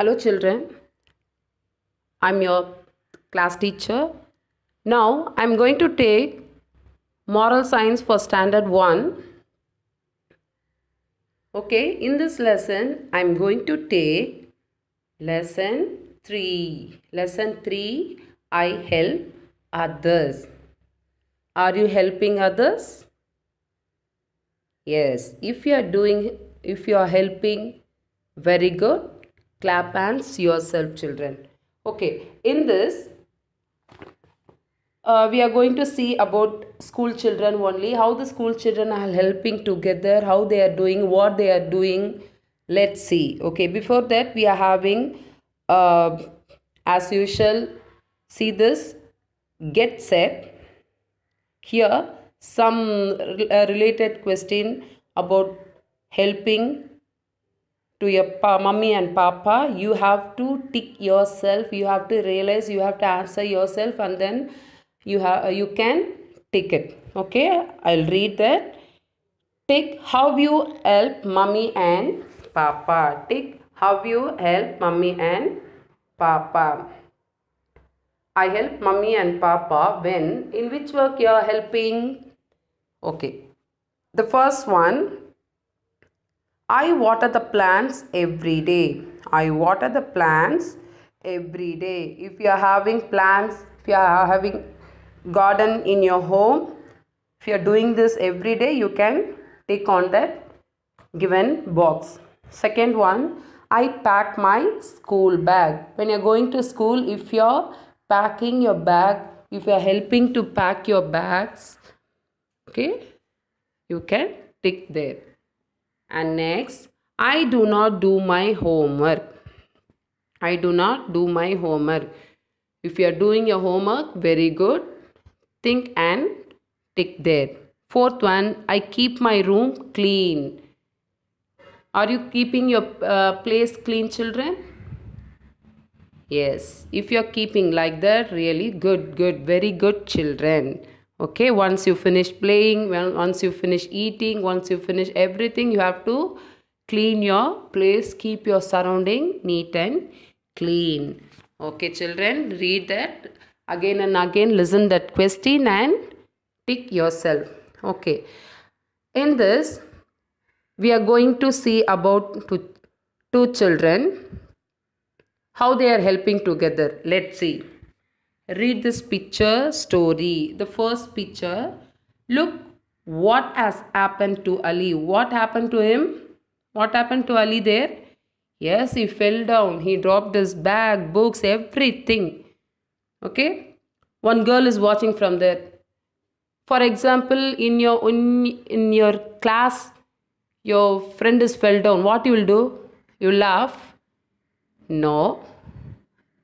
Hello children, I'm your class teacher. Now I'm going to take moral science for standard 1. Okay, in this lesson I'm going to take lesson 3. Lesson 3, I help others. Are you helping others? Yes, if you are doing, if you are helping, very good Clap hands yourself children. Okay, in this uh, we are going to see about school children only, how the school children are helping together, how they are doing, what they are doing. Let's see. Okay, before that we are having uh, as usual see this get set. Here some uh, related question about helping to your pa- mummy and papa you have to tick yourself you have to realize you have to answer yourself and then you have you can tick it okay i'll read that tick how you help mummy and papa tick how you help mummy and papa i help mummy and papa when in which work you are helping okay the first one I water the plants every day. I water the plants every day. If you are having plants, if you are having garden in your home, if you are doing this every day, you can tick on that given box. Second one, I pack my school bag. When you're going to school, if you're packing your bag, if you're helping to pack your bags, okay, you can tick there and next I do not do my homework. I do not do my homework. If you are doing your homework, very good. Think and tick there. Fourth one, I keep my room clean. Are you keeping your uh, place clean, children? Yes. If you are keeping like that, really good, good, very good, children okay once you finish playing once you finish eating once you finish everything you have to clean your place keep your surrounding neat and clean okay children read that again and again listen that question and tick yourself okay in this we are going to see about two, two children how they are helping together let's see read this picture story. The first picture, look what has happened to Ali. What happened to him? What happened to Ali there? Yes, he fell down. He dropped his bag, books, everything. Okay? One girl is watching from there. For example, in your in, in your class, your friend is fell down. What you will do? You laugh? No.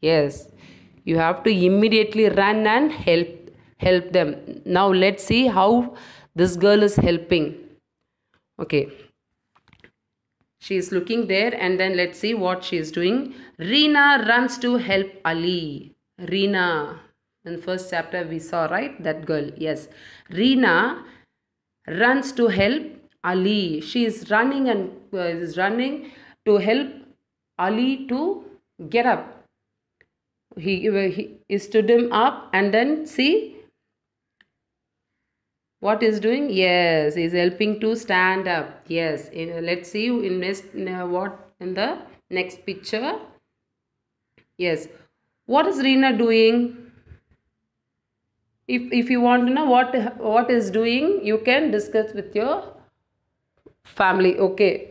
Yes you have to immediately run and help help them now let's see how this girl is helping okay she is looking there and then let's see what she is doing Rina runs to help Ali Rina in first chapter we saw right that girl yes Rina runs to help Ali she is running and uh, is running to help Ali to get up he, he, he stood him up and then see what is doing yes he's helping to stand up yes in, let's see in invest in, uh, what in the next picture yes what is Rina doing if if you want to know what what is doing you can discuss with your family okay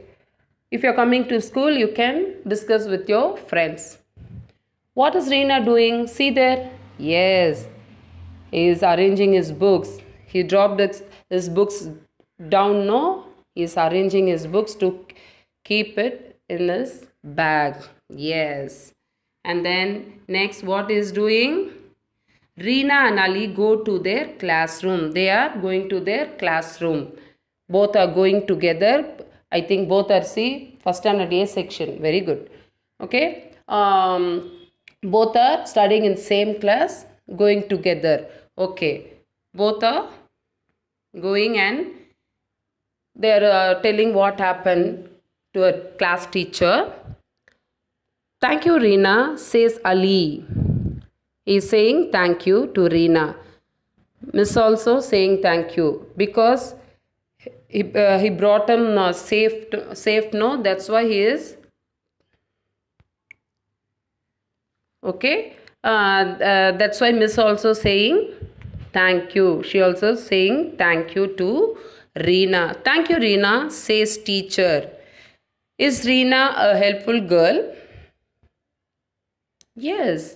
if you're coming to school you can discuss with your friends what is Reena doing? See there? Yes, he is arranging his books. He dropped his books down, no? He is arranging his books to keep it in his bag. Yes. And then next, what is doing? Reena and Ali go to their classroom. They are going to their classroom. Both are going together. I think both are C, first standard A section. Very good. Okay. Um, both are studying in same class going together okay both are going and they are uh, telling what happened to a class teacher thank you Rina says Ali he is saying thank you to Rina miss also saying thank you because he, uh, he brought him uh, safe to, safe no that's why he is okay uh, uh, that's why miss also saying thank you she also saying thank you to Reena thank you Reena says teacher is Reena a helpful girl yes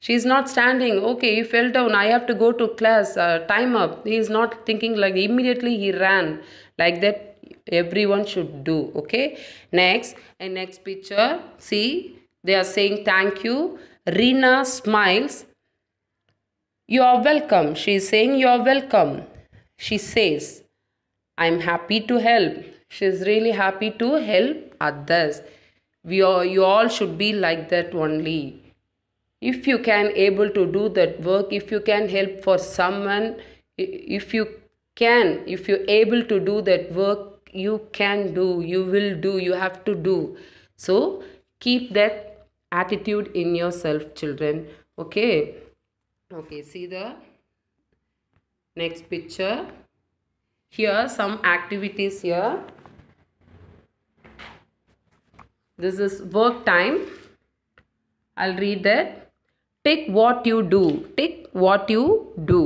she's not standing okay he fell down i have to go to class uh, time up he is not thinking like immediately he ran like that everyone should do okay next and next picture see they are saying thank you. Rina smiles. You are welcome. She is saying you are welcome. She says, I am happy to help. She is really happy to help others. We all, you all should be like that only. If you can able to do that work, if you can help for someone, if you can, if you're able to do that work, you can do, you will do, you have to do. So keep that attitude in yourself children okay okay see the next picture here some activities here this is work time i'll read that Take what you do Take what you do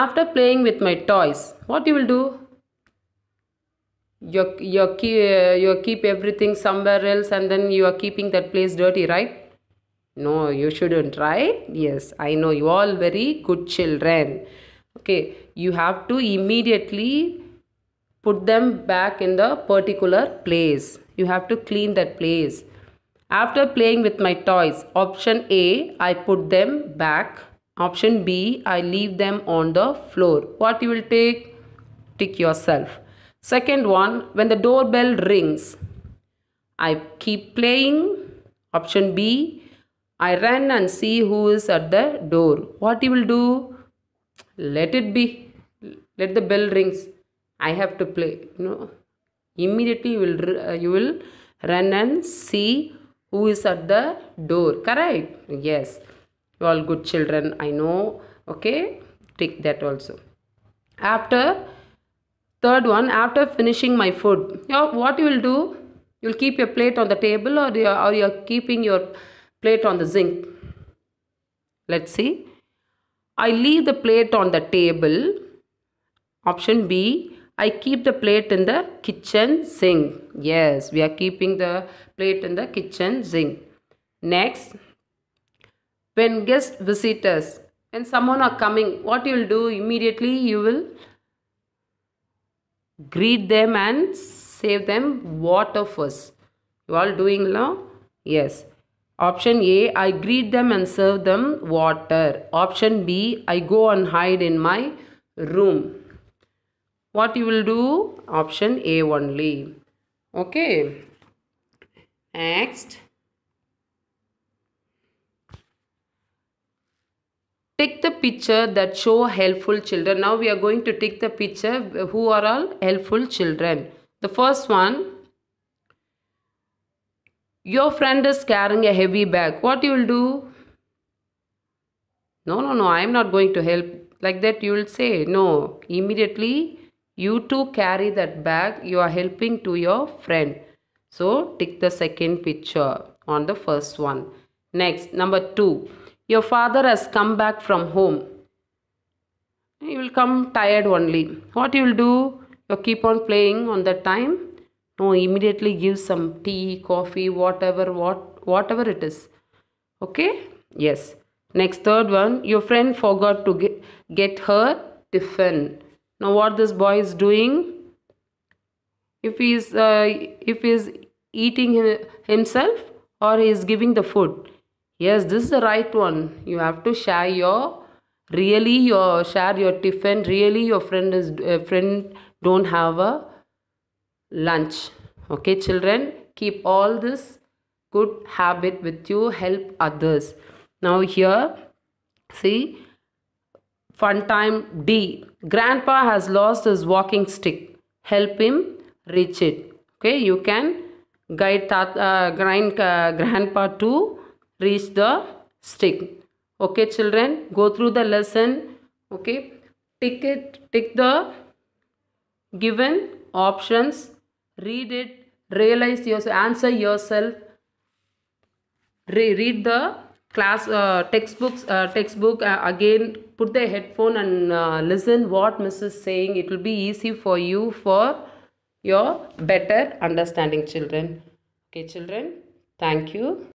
after playing with my toys what you will do you're, you're, keep, uh, you keep everything somewhere else and then you are keeping that place dirty, right? No, you shouldn't, right? Yes, I know you all very good children. Okay, you have to immediately put them back in the particular place. You have to clean that place. After playing with my toys, option A, I put them back. Option B, I leave them on the floor. What you will take? Tick yourself. Second one, when the doorbell rings, I keep playing. Option B, I run and see who is at the door. What you will do? Let it be. Let the bell rings. I have to play. You know, immediately you will uh, you will run and see who is at the door. Correct? Yes. You all good children. I know. Okay. Take that also. After Third one, after finishing my food, your, what you will do, you'll keep your plate on the table or you're, or you're keeping your plate on the zinc. Let's see. I leave the plate on the table. Option B, I keep the plate in the kitchen sink. Yes, we are keeping the plate in the kitchen sink. Next, when guest visitors, when someone are coming, what you will do immediately, you will greet them and save them water first. you all doing now yes option a i greet them and serve them water option b i go and hide in my room what you will do option a only okay next take the picture that show helpful children now we are going to take the picture who are all helpful children the first one your friend is carrying a heavy bag what you will do no no no i am not going to help like that you will say no immediately you too carry that bag you are helping to your friend so take the second picture on the first one next number 2 your father has come back from home. You will come tired only. What you will do? You keep on playing on that time. No, immediately give some tea, coffee, whatever, what, whatever it is. Okay? Yes. Next third one. Your friend forgot to get, get her tiffin. Now what this boy is doing? If he is uh, if he is eating himself or he is giving the food, yes this is the right one you have to share your really your share your tiffin really your friend is uh, friend don't have a lunch okay children keep all this good habit with you help others now here see fun time d grandpa has lost his walking stick help him reach it okay you can guide that uh, grind, uh, grandpa to reach the stick. Okay children, go through the lesson. Okay, tick it, tick the given options, read it, realize yourself, answer yourself, Re read the class uh, textbooks uh, textbook uh, again put the headphone and uh, listen what miss is saying it will be easy for you for your better understanding children okay children thank you